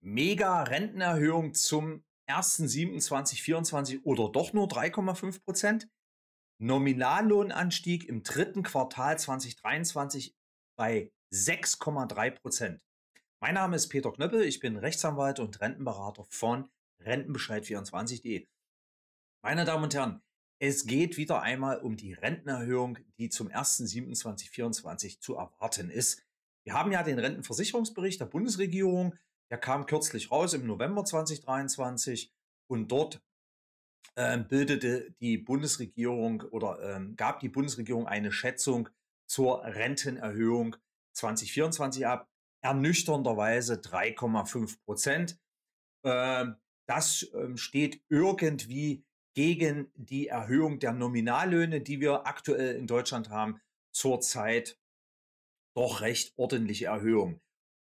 Mega-Rentenerhöhung zum 1.7.2024 oder doch nur 3,5 Prozent. Nominallohnanstieg im dritten Quartal 2023 bei 6,3 Prozent. Mein Name ist Peter Knöppel, ich bin Rechtsanwalt und Rentenberater von Rentenbescheid24.de. Meine Damen und Herren, es geht wieder einmal um die Rentenerhöhung, die zum 1.7.2024 zu erwarten ist. Wir haben ja den Rentenversicherungsbericht der Bundesregierung, der kam kürzlich raus im November 2023 und dort ähm, bildete die Bundesregierung oder ähm, gab die Bundesregierung eine Schätzung zur Rentenerhöhung 2024 ab, ernüchternderweise 3,5 Prozent. Ähm, das ähm, steht irgendwie gegen die Erhöhung der Nominallöhne, die wir aktuell in Deutschland haben, zurzeit doch recht ordentliche Erhöhung.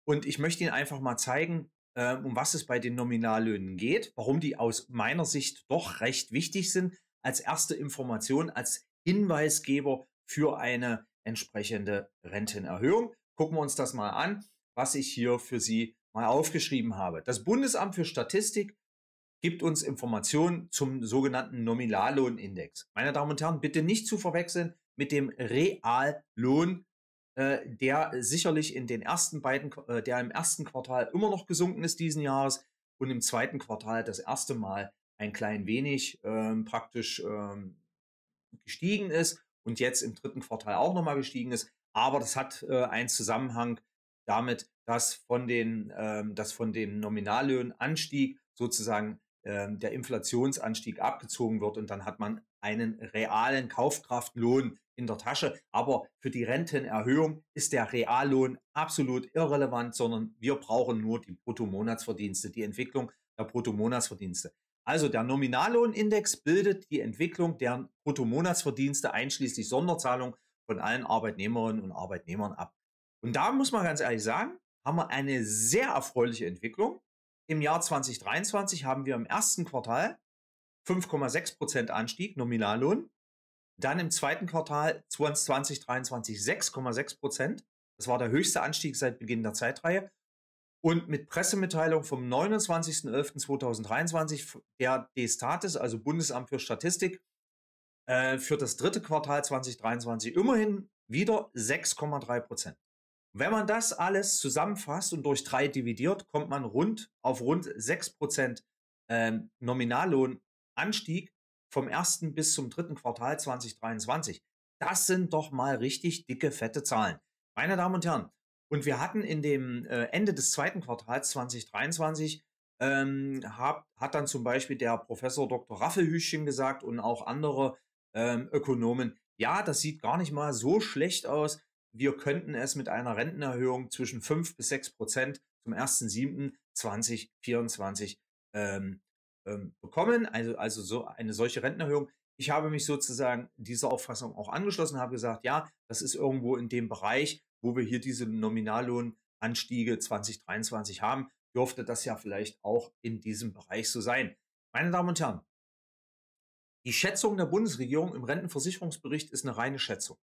Und ich möchte Ihnen einfach mal zeigen, ähm, um was es bei den Nominallöhnen geht, warum die aus meiner Sicht doch recht wichtig sind, als erste Information, als Hinweisgeber für eine entsprechende Rentenerhöhung. Gucken wir uns das mal an, was ich hier für Sie mal aufgeschrieben habe. Das Bundesamt für Statistik gibt uns Informationen zum sogenannten Nominallohnindex. Meine Damen und Herren, bitte nicht zu verwechseln mit dem Reallohn äh, der sicherlich in den ersten beiden, äh, der im ersten Quartal immer noch gesunken ist diesen Jahres und im zweiten Quartal das erste Mal ein klein wenig ähm, praktisch ähm, gestiegen ist und jetzt im dritten Quartal auch nochmal gestiegen ist. Aber das hat äh, einen Zusammenhang damit, dass von den, ähm, dass von dem Nominallöhnanstieg sozusagen ähm, der Inflationsanstieg abgezogen wird und dann hat man einen realen Kaufkraftlohn in der Tasche. Aber für die Rentenerhöhung ist der Reallohn absolut irrelevant, sondern wir brauchen nur die Bruttomonatsverdienste, die Entwicklung der Bruttomonatsverdienste. Also der Nominallohnindex bildet die Entwicklung der Bruttomonatsverdienste einschließlich Sonderzahlung von allen Arbeitnehmerinnen und Arbeitnehmern ab. Und da muss man ganz ehrlich sagen, haben wir eine sehr erfreuliche Entwicklung. Im Jahr 2023 haben wir im ersten Quartal 5,6 Anstieg Nominallohn, dann im zweiten Quartal 2023 6,6 Das war der höchste Anstieg seit Beginn der Zeitreihe. Und mit Pressemitteilung vom 29.11.2023 der d also Bundesamt für Statistik, äh, für das dritte Quartal 2023 immerhin wieder 6,3 Prozent. Wenn man das alles zusammenfasst und durch drei dividiert, kommt man rund auf rund 6% ähm, Nominallohnanstieg vom ersten bis zum dritten Quartal 2023. Das sind doch mal richtig dicke, fette Zahlen. Meine Damen und Herren, und wir hatten in dem äh, Ende des zweiten Quartals 2023 ähm, hab, hat dann zum Beispiel der Professor Dr. Raffelhüschchen gesagt und auch andere ähm, Ökonomen, ja, das sieht gar nicht mal so schlecht aus wir könnten es mit einer Rentenerhöhung zwischen 5 bis 6 Prozent zum 1.7.2024 ähm, ähm, bekommen. Also, also so eine solche Rentenerhöhung. Ich habe mich sozusagen dieser Auffassung auch angeschlossen, habe gesagt, ja, das ist irgendwo in dem Bereich, wo wir hier diese Nominallohnanstiege 2023 haben, dürfte das ja vielleicht auch in diesem Bereich so sein. Meine Damen und Herren, die Schätzung der Bundesregierung im Rentenversicherungsbericht ist eine reine Schätzung.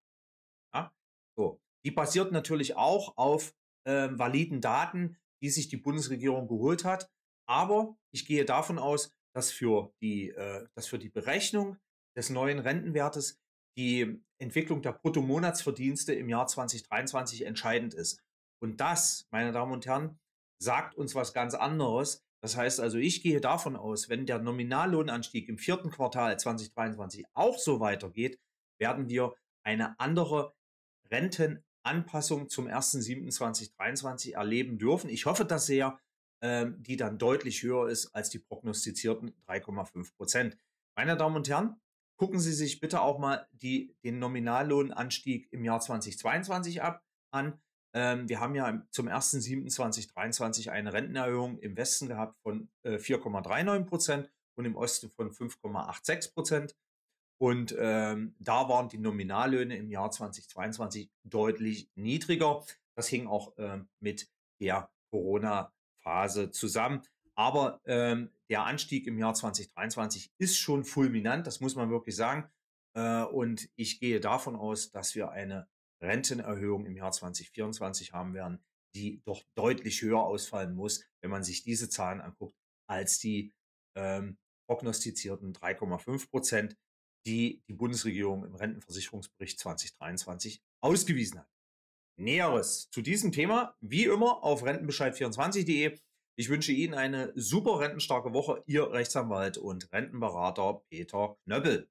So. Die basiert natürlich auch auf äh, validen Daten, die sich die Bundesregierung geholt hat. Aber ich gehe davon aus, dass für die, äh, dass für die Berechnung des neuen Rentenwertes die Entwicklung der Bruttomonatsverdienste im Jahr 2023 entscheidend ist. Und das, meine Damen und Herren, sagt uns was ganz anderes. Das heißt also, ich gehe davon aus, wenn der Nominallohnanstieg im vierten Quartal 2023 auch so weitergeht, werden wir eine andere Rentenanpassung zum 1.7.2023 erleben dürfen. Ich hoffe das sehr, ähm, die dann deutlich höher ist als die prognostizierten 3,5 Prozent. Meine Damen und Herren, gucken Sie sich bitte auch mal die, den Nominallohnanstieg im Jahr 2022 ab, an. Ähm, wir haben ja zum 1.7.2023 eine Rentenerhöhung im Westen gehabt von äh, 4,39 Prozent und im Osten von 5,86 Prozent. Und ähm, da waren die Nominallöhne im Jahr 2022 deutlich niedriger. Das hing auch ähm, mit der Corona-Phase zusammen. Aber ähm, der Anstieg im Jahr 2023 ist schon fulminant, das muss man wirklich sagen. Äh, und ich gehe davon aus, dass wir eine Rentenerhöhung im Jahr 2024 haben werden, die doch deutlich höher ausfallen muss, wenn man sich diese Zahlen anguckt, als die ähm, prognostizierten 3,5 Prozent die die Bundesregierung im Rentenversicherungsbericht 2023 ausgewiesen hat. Näheres zu diesem Thema, wie immer, auf rentenbescheid24.de. Ich wünsche Ihnen eine super rentenstarke Woche, Ihr Rechtsanwalt und Rentenberater Peter Knöppel.